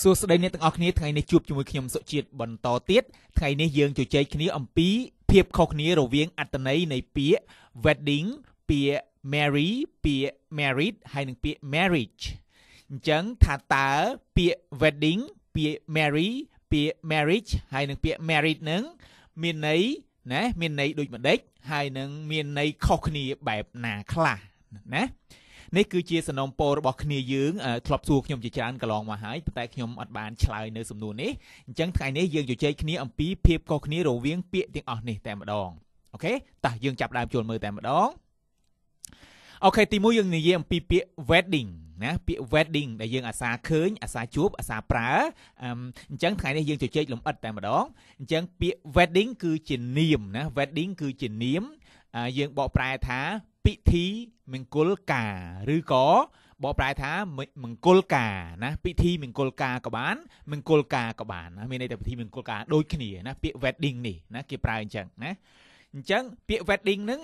សួស្តីអ្នកទាំងអស់គ្នាថ្ងៃនេះជួបជាមួយខ្ញុំសុជាតិបន្តទៀតថ្ងៃនេះយើងជជែកគ្នាអំពី ភាពខុសគ្នារវាងអត្ថន័យនៃពាក្យ wedding ពាក្យ marry ពាក្យ married ហើយនិងពាក្យ marriage អញ្ចឹងថាតើពាក្យ wedding ពាក្យ marry ពាក្យ marriage ហើយនិងពាក្យ married នឹងមានន័យណាមានន័យដូចម្ដេចហើយនឹងមានន័យខុសគ្នាបែបណាខ្លះណានេះគឺជាសំណពររបស់គ្នាយើងធ្លាប់សួរខ្ញុំជាច្រើនកន្លងមកហើយប៉ុន្តែខ្ញុំអត់បានឆ្លើយនៅសំណួរនេះអញ្ចឹងថ្ងៃនេះយើងជជែកគ្នាអំពីភាពខុសគ្នារវាងពាក្យទាំងអស់នេះតែម្ដងអូខេតោះយើងចាប់ដើមចូលមើលតែម្ដងអូខេទីមួយយើងនិយាយអំពីពាក្យ wedding ណាពាក្យ wedding ដែលយើងអាសាឃើញ អាសាជួបអាសាប្រើអញ្ចឹងថ្ងៃនេះយើងជជែកលំអិតតែម្ដងអញ្ចឹងពាក្យ wedding គឺជានាមណា wedding គឺជានាមយើងបកប្រែថាពិធីមង្គលការឬក៏បកប្រែថាមង្គលការណា ពិធីមង្គលការក៏បានមង្គលការក៏បានមានន័យថាពិធីមង្គលការដូចគ្នាណាពាក្យ wedding នេះណាគេប្រើអញ្ចឹងណាអញ្ចឹងពាក្យ wedding ហ្នឹង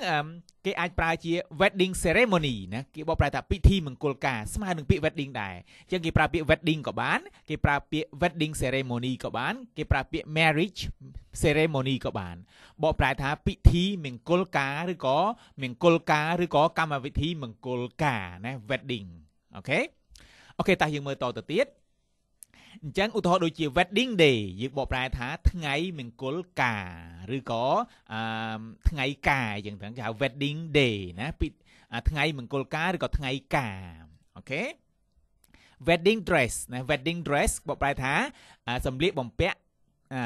គេអាចប្រើជា wedding ceremony ណាគេបកប្រែថាពិធីមង្គលការស្មើនឹងពាក្យ wedding ដែរអញ្ចឹងគេប្រើពាក្យ wedding ក៏បាន គេប្រើពាក្យ wedding ceremony ក៏បានគេប្រើពាក្យ marriage ceremony ក៏បាន បកប្រែថាពិធីមង្គលការឬក៏មង្គលការឬក៏កម្មវិធីមង្គលការណា wedding អូខេអូខេតោះយើងមើលតទៅទៀតអញ្ចឹងឧទាហរណ៍ដូចជា wedding day យើងបកប្រែថា ថ្ងៃមង្គលការ ឬក៏ថ្ងៃការអញ្ចឹងគេហៅ wedding day ណាពីថ្ងៃមង្គលការឬក៏ថ្ងៃការអូខេ wedding dress ណា wedding dress បកប្រែថាសម្លៀកបំពាក់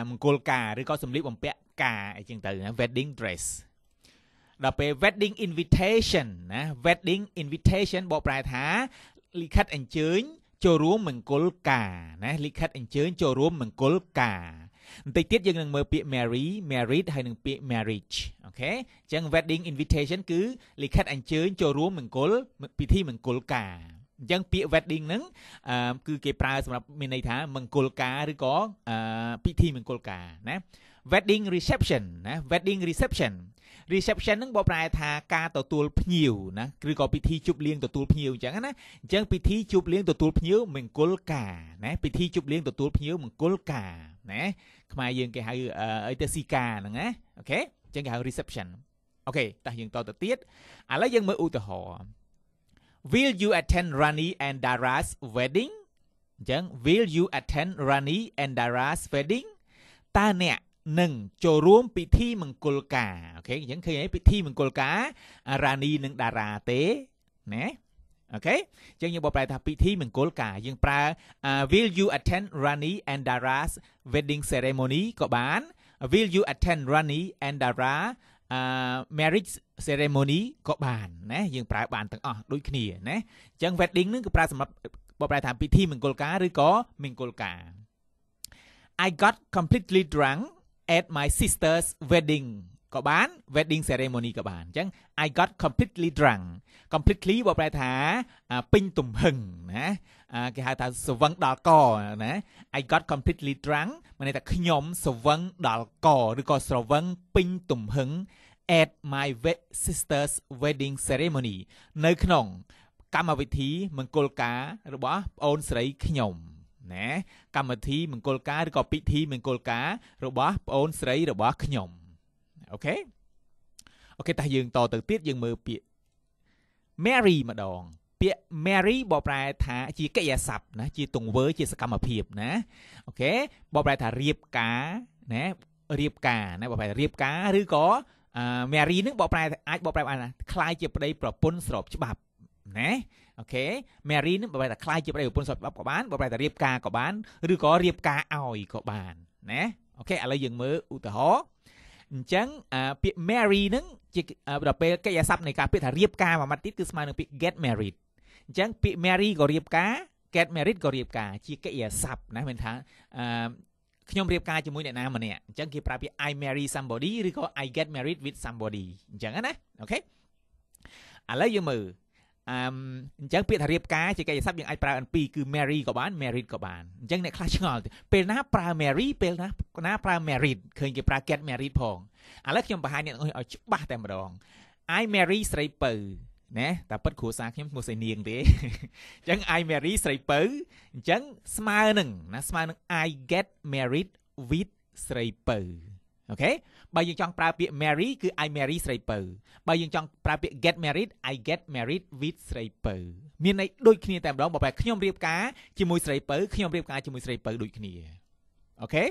មង្គលការឬក៏សម្លៀកបំពាក់ការអីចឹងទៅណា wedding dress ដល់ពេល wedding invitation ណា wedding invitation បកប្រែថាលិខិតអញ្ជើញចូលរួមមង្គលការណាលិខិតអញ្ជើញចូលរួមមង្គលការបន្តិចទៀតយើងនឹងមើលពាក្យ marry married ហើយនឹងពាក្យ marriage អូខេអញ្ចឹង wedding invitation គឺលិខិតអញ្ជើញចូលរួមមង្គលពិធីមង្គលការអញ្ចឹងពាក្យ wedding ហ្នឹងគឺគេប្រើសម្រាប់មានន័យថាមង្គលការឬក៏ពិធីមង្គលការណា wedding reception ណា wedding reception reception ហ្នឹងបើប្រែថាការទទួលភ្ញៀវណាឬក៏ពិធីជប់លៀងទទួលភ្ញៀវអញ្ចឹងណាអញ្ចឹងពិធីជប់លៀងទទួលភ្ញៀវមង្គលការណាពិធីជប់លៀងទទួលភ្ញៀវមង្គលការណាខ្មែរយើងគេហៅអីទៅស៊ីការហ្នឹងណាអូខេអញ្ចឹងគេហៅ reception អូខេតោះយើងតទៅទៀតឥឡូវយើងមើលឧទាហរណ៍ Will you attend Rani and Dara's wedding អញ្ចឹង Will you attend Rani and Dara's wedding តើអ្នកនិងចូលរួមពិធីមង្គលការអូខេអញ្ចឹងឃើញហើយពិធីមង្គលការរានីនិងតារាទេណាអូខេអញ្ចឹងយើងបកប្រែថាពិធីមង្គលការយើងប្រើ will you attend Rani and Dara's wedding ceremony ក៏បាន will you attend Rani and Dara uh, marriage ceremony ក៏បានណាយើងប្រើបានទាំងអស់ដូចគ្នាណាអញ្ចឹង wedding នឹងគឺប្រើសម្រាប់បកប្រែថាពិធីមង្គលការឬក៏មង្គលការ I got completely drunk at my sister's wedding ក៏បាន wedding ceremony ក៏បានអញ្ចឹង I got completely drunk completely បើប្រែថាពេញទំហឹងណាគេហៅថាសវឹងដល់កណា I got completely drunk មានន័យថាខ្ញុំ សវឹងដល់កឬក៏ស្រវឹងពេញទំហឹង at my sister's wedding ceremony នៅក្នុង កម្មវិធីមង្គលការរបស់ប្អូនស្រីខ្ញុំណាកម្មវិធីមង្គលការឬក៏ពិធីមង្គលការរបស់ប្អូនស្រីរបស់ខ្ញុំអូខេអូខេតោះយើងតទៅទៀតយើងមើលពាក្យ Mary ម្ដងពាក្យ Mary បកប្រែថាជាកិរិយាសព្ទណា ជាទង្វើជាសកម្មភាពណាអូខេបកប្រែថារៀបការណារៀបការណាបកប្រែរៀបការឬក៏ Mary នឹងបកប្រែអាចបកប្រែបានណាคล้ายជាប្តីប្រពន្ធស្របច្បាប់ណាអូខេមេរីនឹងបើតែខ្លាយជាប្តីប្រពន្ធសពច្បាប់ក៏បានបើតែរៀបការក៏បានឬក៏រៀបការឲ្យក៏បានណាអូខេឥឡូវយើងមើលឧទាហរណ៍អញ្ចឹងពាក្យ marry នឹងជាដល់ពេលកិច្ចអាស័ព្ទនៃការពាក្យថារៀបការមួយម៉ាត់ទៀតគឺស្មើនឹងពាក្យ get married អញ្ចឹងពាក្យ marry ក៏រៀបការ get married ក៏រៀបការជាកិច្ចអាស័ព្ទណាមិនថាខ្ញុំរៀបការជាមួយអ្នកណាម្នាក់អញ្ចឹងគេប្រើពាក្យ I marry somebody ឬក៏ I get married with somebody អញ្ចឹងណាអូខេឥឡូវយើងមើលអឺអញ្ចឹងពាក្យថារៀបការជាកិច្ចសព្ទយើងអាចប្រើ NP គឺ marry ក៏បាន married ក៏បានអញ្ចឹងអ្នកខ្លះឆ្ងល់ពេលណាប្រើ marry ពេលណាណាប្រើ married ឃើញគេប្រើ get married ផងឥឡូវខ្ញុំបង្ហាញអ្នកនរឲ្យច្បាស់តែម្ដង I marry ស្រីពៅណាតែប៉ិតគ្រួសារខ្ញុំឈ្មោះស្រីនាងទេអញ្ចឹង I marry ស្រីពៅអញ្ចឹងស្មើនឹងណាស្មើនឹង I get married with ស្រីពៅអូខេបើយើងចង់ប្រើពាក្យ marry គឺ I marry ស្រីពៅបើយើងចង់ប្រើពាក្យ get married I get married with ស្រីពៅមានន័យដូចគ្នាតែម្ដងបើប្រែខ្ញុំរៀបការជាមួយស្រីពៅខ្ញុំរៀបការជាមួយស្រីពៅដូចគ្នាអូខេ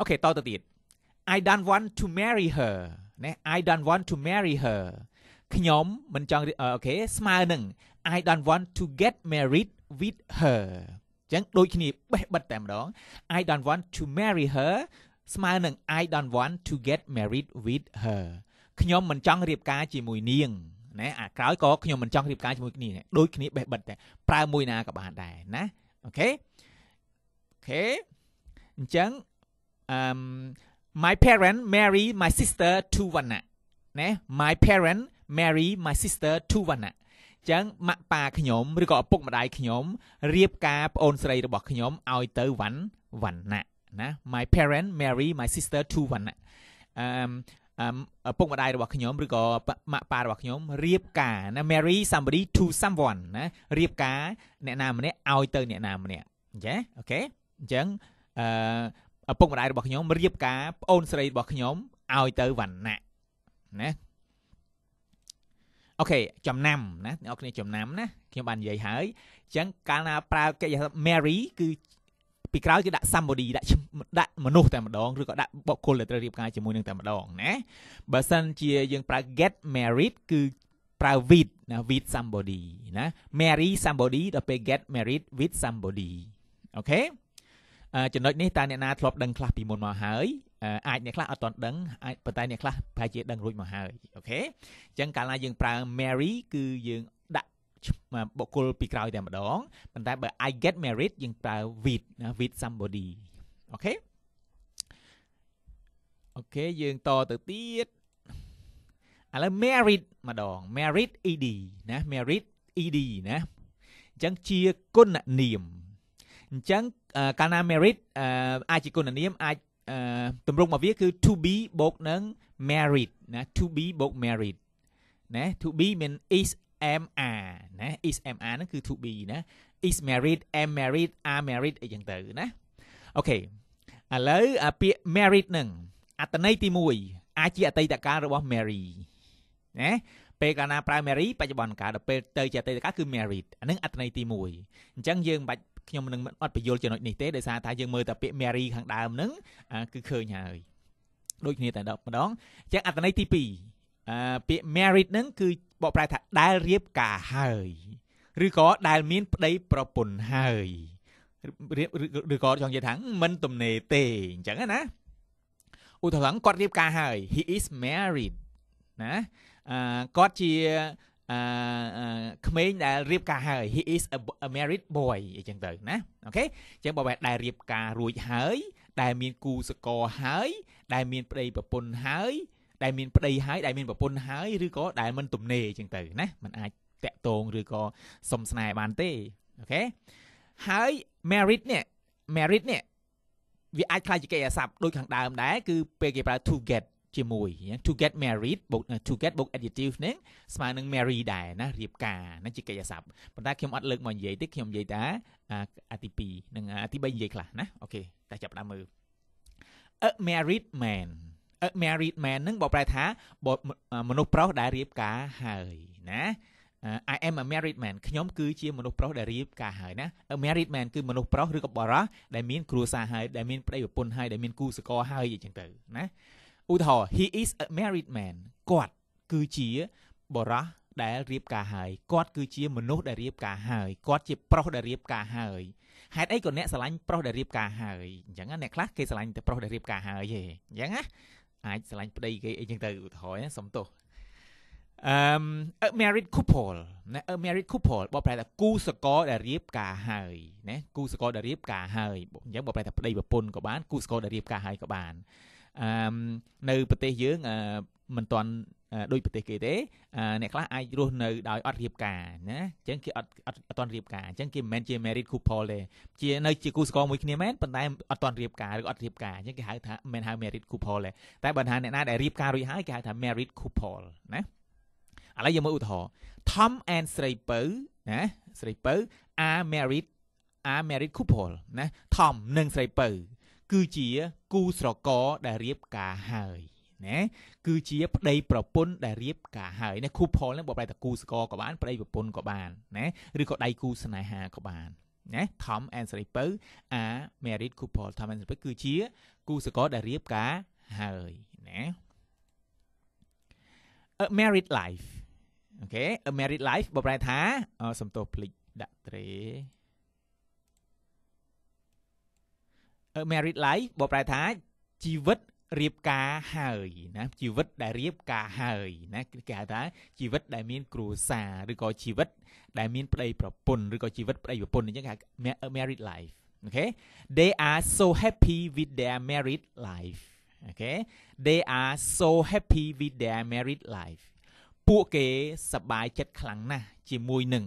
អូខេតទៅទៀត I don't want to marry her ណា I don't want to marry her ខ្ញុំមិនចង់អូខេស្មើនឹង I don't want to get married with her ចឹងដូចគ្នាបេះបិទតែម្ដង I don't want to marry her ស្មើនឹង I don't want to get married with her ខ្ញុំមិនចង់រៀបការជាមួយនាងណាអាក្រោយក៏ខ្ញុំមិនចង់រៀបការជាមួយគ្នាដូចគ្នាបេះបិទតែប្រើមួយណាក៏បានដែរណាអូខេអូខេអញ្ចឹងអឺ my parent marry my sister to Vanna ណា my parent marry my sister to Vanna ចឹងម៉ាក់ប៉ាខ្ញុំឬក៏ឪពុកម្ដាយខ្ញុំរៀបការប្អូនស្រីរបស់ខ្ញុំឲ្យទៅវ៉ាន់វ៉ាន់ណាណា my parent marry my sister to one អឺឪពុកម្ដាយរបស់ខ្ញុំឬក៏ម៉ាក់ប៉ារបស់ខ្ញុំរៀបការណា marry somebody to someone ណារៀបការ អ្នកណាម្នាក់ឲ្យទៅអ្នកណាម្នាក់អញ្ចឹងអូខេអញ្ចឹងអឺឪពុកម្ដាយរបស់ខ្ញុំរៀបការប្អូនស្រីរបស់ខ្ញុំឲ្យទៅវណ្ណៈណាអូខេចំណាំណាអ្នកនរគ្នាចំណាំណាខ្ញុំបាននិយាយហើយអញ្ចឹងកាលណាប្រើកិច្ច Mary គឺពីក្រោយគេដាក់ somebody ដាក់ដាក់មនុស្សតែម្ដងឬក៏ដាក់បុគ្គលដែលត្រូវរៀបការជាមួយនឹងតែម្ដងណាបើសិនជាយើងប្រើ get married គឺប្រើ with ណា with somebody ណា marry somebody ដល់ពេល get married with somebody អូខេចំណុចនេះតើអ្នកណាធ្លាប់ដឹងខ្លះពីមុនមកហើយអាចអ្នកខ្លះអត់ទាន់ដឹងអាចប៉ុន្តែអ្នកខ្លះប្រហែលជាដឹងរួចមកហើយអូខេអញ្ចឹងកាលណាយើងប្រើ marry គឺយើងបុគ្គលពីក្រោយតែម្ដងប៉ុន្តែបើ I get married យើងប្រើ with ណា with somebody អូខេអូខេយើងតទៅទៀតឥឡូវ married ម្ដង married ed ណា married ed ណាអញ្ចឹងជាគុណនាមអញ្ចឹងកាលណា married អាចជាគុណនាមអាចទម្រង់របស់វាគឺ to be បូកនឹង married ណា to be បូក married ណា to be មាន is MR ណា is MR ហ្នឹងគឺ to be ណា is married am married are married អីចឹងទៅណាអូខេឥឡូវពាក្យ married ហ្នឹងអត្ថន័យទី1អាចជាអតីតកាលរបស់ Mary ណាពេលកាលណាប្រើ Mary បច្ចុប្បន្នកាលដល់ពេលទៅជាអតីតកាលគឺ married អាហ្នឹងអត្ថន័យទី1អញ្ចឹងយើងមិនបាច់ខ្ញុំនឹងមិនអត់បញ្យល់ចំណុចនេះទេដោយសារថាយើងមើលតែពាក្យ Mary ខាងដើមហ្នឹងគឺឃើញហើយដូចគ្នាតែម្ដងអញ្ចឹងអត្ថន័យទី2អឺពាក្យ married ហ្នឹងគឺបកប្រែថាដែលរៀបការហើយឬក៏ដែលមានប្តីប្រពន្ធហើយឬក៏ចង់និយាយថាមិនទំនេរទេអញ្ចឹងណាឧទាហរណ៍គាត់រៀបការហើយ he is married ណាអឺគាត់ជាអឺក្មេងដែលរៀបការហើយ he is a married boy អញ្ចឹងទៅណាអូខេអញ្ចឹងបើបែរដែលរៀបការរួចហើយ ដែលមានគូសកលហើយ ដែលមានប្តីប្រពន្ធហើយដែលមានប្តីហើយដែលមានប្រពន្ធហើយឬក៏ដែលមិនទំនេរអញ្ចឹងទៅណាมันអាចតាក់ទងឬក៏សុំស្នេហ៍បានទេអូខេហើយ married នេះ married នេះវាអាចខ្លាចជាកិច្ចអាស័ព្ទដូចខាងដើមដែរគឺពេលគេប្រើ to get ជាមួយ to get married បូក to get បូក adjective ហ្នឹងស្មើនឹង marry ដែរណារៀបការហ្នឹងជាកិច្ចអាស័ព្ទប៉ុន្តែខ្ញុំអត់លើកមកនិយាយទេខ្ញុំនិយាយតែអាទី2និងអាទី3និយាយខ្លះណាអូខេតែចាប់ដើមមើល a married man married man ហ្នឹងបើប្រែថាមនុស្សប្រុសដែលរៀបការហើយណា I am a married man ខ្ញុំគឺជាមនុស្សប្រុសដែលរៀបការហើយណា a married man គឺមនុស្សប្រុសឬក៏បុរសដែលមានគ្រួសារហើយដែលមានប្តីប្រពន្ធហើយដែលមានគូសកលហើយអីចឹងទៅណាឧទាហរណ៍ he is a married man គាត់គឺជាបុរសដែលរៀបការហើយគាត់ គឺជាមនុស្សដែលរៀបការហើយគាត់ជាប្រុសដែលរៀបការហើយហេតុអីក៏អ្នកស្រឡាញ់ប្រុសដែលរៀបការហើយអញ្ចឹងអ្នកខ្លះគេស្រឡាញ់តែប្រុសដែលរៀបការហើយទេអញ្ចឹងណាអាចស្រឡាញ់ប្តីគេអីចឹងទៅឧទាហរណ៍សំទោសអឺ married couple ណា married couple បើប្រែថាគូសកលដែលរៀបការហើយណាគូសកលដែលរៀបការហើយអញ្ចឹងបើប្រែថាប្តីប្រពន្ធក៏បាន គូសកលដែលរៀបការហើយក៏បានអឺនៅប្រទេសយើងមិនទាន់ដូចប្រទេសគេទេអ្នកខ្លះអាចរស់នៅដោយអត់រៀបការណាអញ្ចឹងគេអត់អត់អត់រៀបការអញ្ចឹងគេមិនមែនជា married couple ទេជានៅជាគូស្ករមួយគ្នាមែនប៉ុន្តែអត់ទាន់រៀបការឬអត់រៀបការអញ្ចឹងគេហៅថាមិនហៅ married couple ទេតែបើថាអ្នកណាដែលរៀបការរួចហើយគេហៅថា married couple ណាឥឡូវយើងមើលឧទាហរណ៍ Tom and ស្រីពៅណាស្រីពៅ are married are married couple ណា Tom និងស្រីពៅគឺជាគូស្រករដែលរៀបការហើយណាគឺជាប្តីប្រពន្ធដែលរៀបការហើយណា couple ហ្នឹងបើប្រែតាគូស្ករក៏បានប្តីប្រពន្ធក៏បានណាឬក៏ដៃគូស្នេហាក៏បានណា Tom and Sari ពៅ are married couple Tom and Sari ពៅគឺជាគូស្ករដែលរៀបការហើយណា a married life អូខេ a married life បើប្រែថាសំទោសភ្លេចដាក់ត្រេ a married life បើប្រែថាជីវិតរៀបការហើយណាជីវិតដែលរៀបការហើយណាគេហៅថាជីវិតដែលមានគ្រួសារឬក៏ជីវិតដែលមានប្តីប្រពន្ធឬក៏ជីវិតប្តីប្រពន្ធអញ្ចឹងគេហៅ married life okay they are so happy with their married life okay they are so happy with their married life ពួកគេសប្បាយចិត្តខ្លាំងណាស់ជាមួយនឹង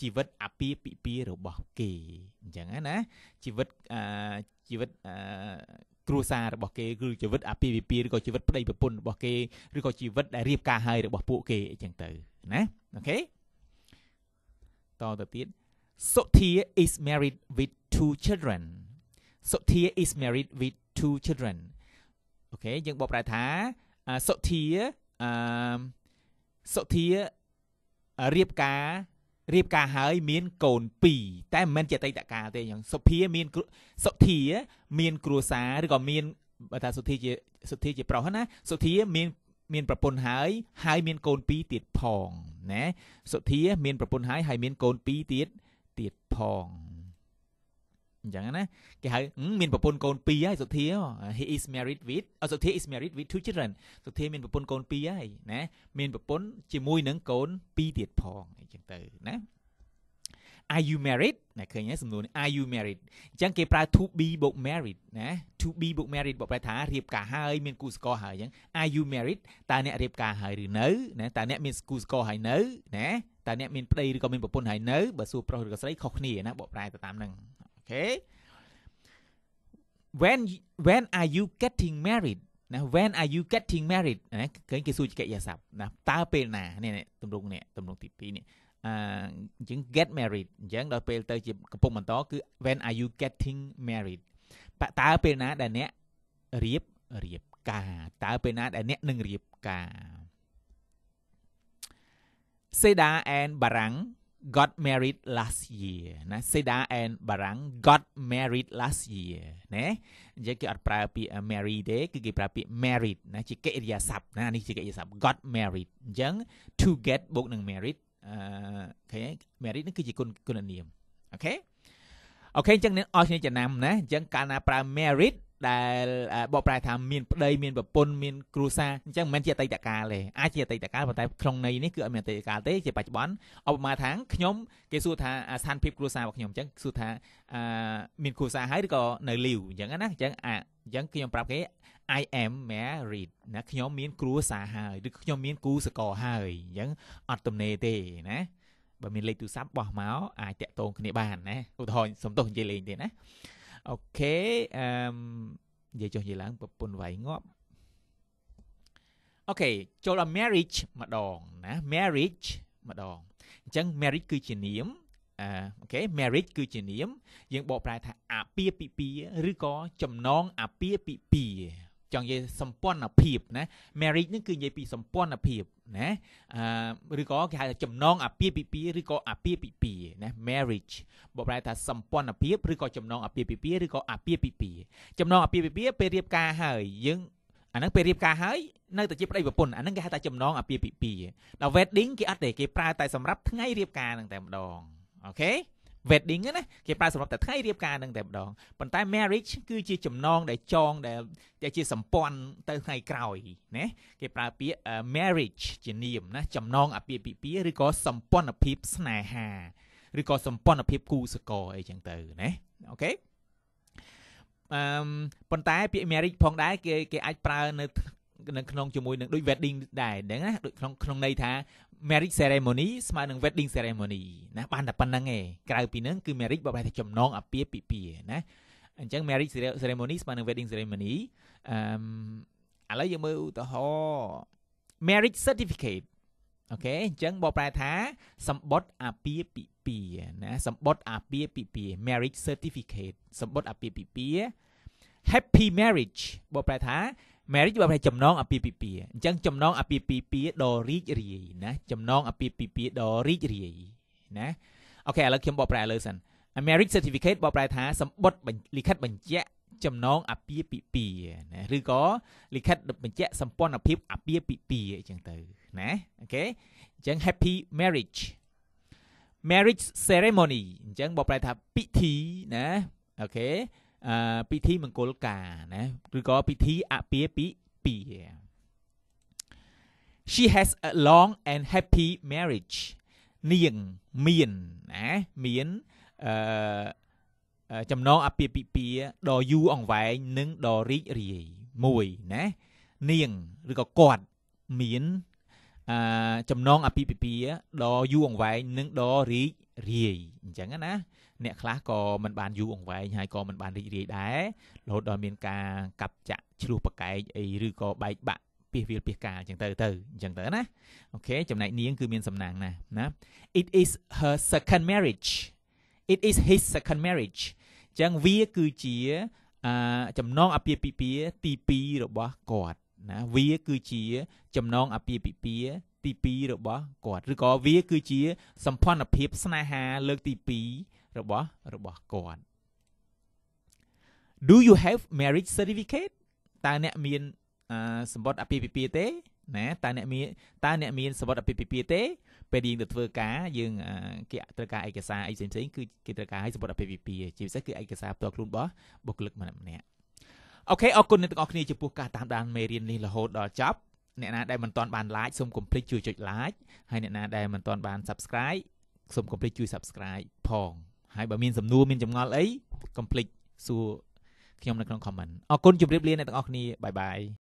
ជីវិតអាពាហ៍ពិពាហ៍របស់គេអញ្ចឹងណាជីវិតជីវិតគ្រួសាររបស់គេគឺជីវិតអាពាហ៍ពិពាហ៍ឬក៏ជីវិតប្តីប្រពន្ធរបស់គេឬក៏ជីវិតដែលរៀបការហើយរបស់ពួកគេអញ្ចឹងទៅណាអូខេតទៅទៀត Sothia is married with two children Sothia is married with two children អូខេយើងបកប្រែថា Sothia អឺ Sothia រៀបការរៀបការហើយមានកូន2តែមិនមែនជាអតីតកាលទេយ៉ាងសុភាមានសុធាមានគ្រួសារឬក៏មានបើថាសុធាជាសុធាជាប្រុសណាសុធាមានមានប្រពន្ធហើយហើយមានកូន2ទៀតផងណាសុធាមានប្រពន្ធហើយហើយមានកូន2ទៀតទៀតផងអញ្ចឹងណាគេហៅមានប្រពន្ធកូន2ហើយសុធា he is married with អសុធា is married with two children សុធាមានប្រពន្ធកូន2ហើយណាមានប្រពន្ធជាមួយនឹងកូន2ទៀតផងអញ្ចឹងទៅណា are you married ណាឃើញហើយសំណួរនេះ are you married អញ្ចឹងគេប្រើ to be បូក married ណា to be បូក married បកប្រែថារៀបការហើយមានគូស្ករហើយអញ្ចឹង are you married តើអ្នករៀបការហើយឬនៅណាតើអ្នកមានគូស្ករហើយនៅណាតើអ្នកមានប្តីឬក៏មានប្រពន្ធហើយនៅបើសួរប្រុសឬក៏ស្រីខុសគ្នាណាបកប្រែទៅតាមហ្នឹង okay when when are you getting married ណា when are you getting married ណាឃើញគេសួរជាកិច្ចយាស័ព្ទណាតើ ពេលណានេះទម្រង់នេះទម្រង់ទី2នេះអញ្ចឹង get married អញ្ចឹងដល់ពេលទៅជាកំពុងបន្តគឺ when are you getting married តើពេលណា ដែលអ្នករៀបរៀបការ តើពេលណា ដែលអ្នកនឹងរៀបការសេដា and បារាំង got married last year ណា Seda and Barang got married last year ណានិយាយគេអត់ប្រើពាក្យ marry ទេគឺគេប្រើពាក្យ married ណាជាកិរិយាសព្ទណានេះជាកិរិយាសព្ទ got married អញ្ចឹង to get បូកនឹង married អឺឃើញ married នេះគឺជាគុណគុណនាមអូខេអូខេអញ្ចឹងអ្នកអស់គ្នាចំណាំណាអញ្ចឹងកាលណាប្រើ married ដែលបកប្រែថាមានប្តីមានប្រពន្ធមានគ្រួសារអញ្ចឹងមិនមែនជាអតីតកាលទេអាចជាអតីតកាលប៉ុន្តែក្នុងន័យនេះគឺអត់មានអតីតកាលទេជាបច្ចុប្បន្នឧបមាថាខ្ញុំ គេសួរថាស្ថានភាពគ្រួសាររបស់ខ្ញុំអញ្ចឹងសួរថាមានគ្រួសារហើយឬក៏នៅលីវអញ្ចឹងណាអញ្ចឹងអញ្ចឹងខ្ញុំប្រាប់គេ I am married ណាខ្ញុំមានគ្រួសារហើយឬខ្ញុំមានគូសកលហើយអញ្ចឹងអត់ទំនេរទេណាបើមានលេខទូរស័ព្ទបោះមកអាចតាក់ទងគ្នាបានណាឧទាហរណ៍សំទោសនិយាយលេងទេណាអូខេអឺនិយាយចុះនិយាយឡើងប្រពន្ធវាយងាប់អូខេចូលដល់ marriage ម្ដងណា marriage ម្ដងអញ្ចឹង marriage គឺជានាមអឺអូខេ marriage គឺជានាមយើង បកប្រែថាអាពាហ៍ពិពាហ៍ឬក៏ចំណង អាពាហ៍ពិពាហ៍ចង់និយាយសម្ព័ន្ធភាពណា marriage នឹងគឺនិយាយពីសម្ព័ន្ធភាពណាអឺឬក៏គេហៅថាចំណងអាពាហ៍ពិពាហ៍ឬក៏អាពាហ៍ពិពាហ៍ណា marriage បើប្រែថាសម្ព័ន្ធភាពឬក៏ចំណងអាពាហ៍ពិពាហ៍ឬក៏អាពាហ៍ពិពាហ៍ចំណងអាពាហ៍ពិពាហ៍ពេលរៀបការហើយយើងអាហ្នឹងពេលរៀបការហើយនៅតែជាប្តីប្រពន្ធអាហ្នឹងគេហៅថាចំណងអាពាហ៍ពិពាហ៍ដល់ wedding គេអត់ទេគេប្រើតែសម្រាប់ថ្ងៃរៀបការហ្នឹងតែម្ដងអូខេ wedding ណាគេប្រើសម្រាប់តែថ្ងៃរៀបការនឹងតែម្ដងប៉ុន្តែ marriage គឺជាចំណងដែលចងដែលដែលជាសម្ព័ន្ធទៅថ្ងៃក្រោយណាគេប្រើពាក្យ marriage ជានាមណាចំណងអាពាហ៍ពិពាហ៍ឬក៏សម្ព័ន្ធភាពស្នេហាឬក៏សម្ព័ន្ធភាពគូសកលអីចឹងទៅណាអូខេអឺប៉ុន្តែពាក្យ marriage ផងដែរគេគេអាចប្រើនៅនៅក្នុងជាមួយនឹងដូច wedding ដែរហ្នឹងណាដូចក្នុងក្នុងន័យថា marriage ceremony ស្មើនឹង wedding ceremony ណាបានតែប៉ុណ្្នឹងឯងក្រៅពីហ្នឹងគឺ marriage បបតែចំណងអាពាហ៍ពិពាហ៍ណាអញ្ចឹង marriage ceremony ស្មើនឹង wedding ceremony អឺឥឡូវយើងមើលឧទាហរណ៍ marriage certificate អូខេអញ្ចឹងបកប្រែថាសម្បត្តិអាពាហ៍ពិពាហ៍ណាសម្បត្តិអាពាហ៍ពិពាហ៍ marriage certificate សម្បត្តិអាពាហ៍ពិពាហ៍ happy marriage បកប្រែថា marriage បើផ្នែកចំណងអាពាហ៍ពិពាហ៍អញ្ចឹងចំណងអាពាហ៍ពិពាហ៍ដ៏រីករាយណាចំណងអាពាហ៍ពិពាហ៍ដ៏រីករាយណាអូខេឥឡូវខ្ញុំបកប្រែលើសិន a marriage certificate បកប្រែថាសម្បត្តិលិខិតបញ្ជាក់ចំណង អាពាហ៍ពិពាហ៍ណាឬក៏លិខិតបញ្ជាក់សម្ព័ន្ធភាពអាពាហ៍ពិពាហ៍អញ្ចឹងទៅណាអូខេអញ្ចឹង happy marriage marriage ceremony អញ្ចឹងបកប្រែថាពិធីណាអូខេអឺពិធីមង្គលការណាឬក៏ពិធីអាពាហ៍ពិពាហ៍ She has a long and happy marriage នាងមានណាមានអឺចំណងអាពាហ៍ពិពាហ៍ដ៏យូរអង្វែងនិងដ៏រីករាយមួយណានាងឬក៏គាត់មានអឺចំណងអាពាហ៍ពិពាហ៍ដ៏យូរអង្វែងនិងដ៏រីករាយអញ្ចឹងណាអ្នកខ្លះក៏មិនបានយូរអង្វែងហើយក៏មិនបានរីករាយដែររហូតដល់មានការកាប់ចាក់ឆ្លោះប្រកែកអីឬក៏បែកបាក់ពាសវាលពាសកាលអញ្ចឹងទៅទៅអញ្ចឹងទៅណាអូខេចំណែកនាងគឺមានសំណាងណាណា It is her second marriage It is his second marriage អញ្ចឹងវាគឺជាចំណងអាពាហ៍ពិពាហ៍ទី2របស់គាត់ណាវាគឺជា ចំណងអាពាហ៍ពិពាហ៍ទី2របស់គាត់ឬក៏វាគឺជាសម្ព័ន្ធភាព ស្នេហាលើកទី2របស់របស់គាត់ Do you have marriage certificate តើអ្នកមានសម្បត្តិអាពាហ៍ពិពាហ៍ទេណាតើអ្នកមានតើអ្នកមានសម្បត្តិអាពាហ៍ពិពាហ៍ទេពេលយើងទៅធ្វើការយើងគេត្រូវការឯកសារអីផ្សេងផ្សេងគឺគេត្រូវការឲ្យសម្បត្តិអាពាហ៍ពិពាហ៍ជាពិសេសគឺឯកសារផ្ទាល់ខ្លួនរបស់បុគ្គលិកម្នាក់ម្នាក់អូខេអរគុណអ្នកទាំងអស់គ្នាចំពោះការតាមដានមេរៀននេះរហូតដល់ចប់អ្នកណាដែលមិនទាន់បាន like សូមកុំភ្លេចជួយចុច like ហើយអ្នកណាដែលមិនទាន់បាន subscribe សូមកុំភ្លេចជួយ subscribe ផង ហើយបើមានសំណួរមានចម្ងល់អីកុំភ្លេចសួរខ្ញុំនៅក្នុង comment អរគុណជម្រាបលាអ្នកទាំងអស់គ្នាបាយបាយ